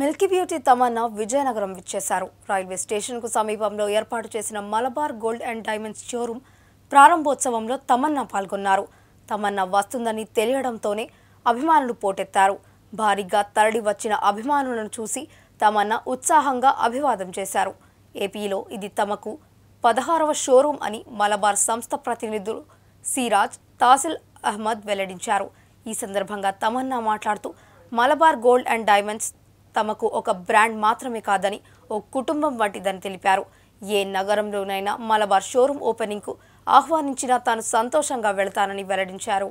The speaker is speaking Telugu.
మిల్కీ బ్యూటీ తమన్నా విజయనగరం విచ్చేశారు రైల్వే స్టేషన్కు సమీపంలో ఏర్పాటు చేసిన Malabar gold and diamonds showroom ప్రారంభోత్సవంలో తమన్నా పాల్గొన్నారు తమన్నా వస్తుందని తెలియడంతోనే అభిమానులు పోటెత్తారు భారీగా తరలి వచ్చిన అభిమానులను చూసి తమన్నా ఉత్సాహంగా అభివాదం చేశారు ఏపీలో ఇది తమకు పదహారవ షోరూం అని మలబార్ సంస్థ ప్రతినిధులు సిరాజ్ తాసిల్ అహ్మద్ వెల్లడించారు ఈ సందర్భంగా తమన్నా మాట్లాడుతూ మలబార్ గోల్డ్ అండ్ డైమండ్స్ తమకు ఒక బ్రాండ్ మాత్రమే కాదని ఓ కుటుంబం వంటిదని తెలిపారు ఏ నగరంలోనైనా మలబార్ షోరూం ఓపెనింగ్కు ఆహ్వానించినా తాను సంతోషంగా వెళతానని వెల్లడించారు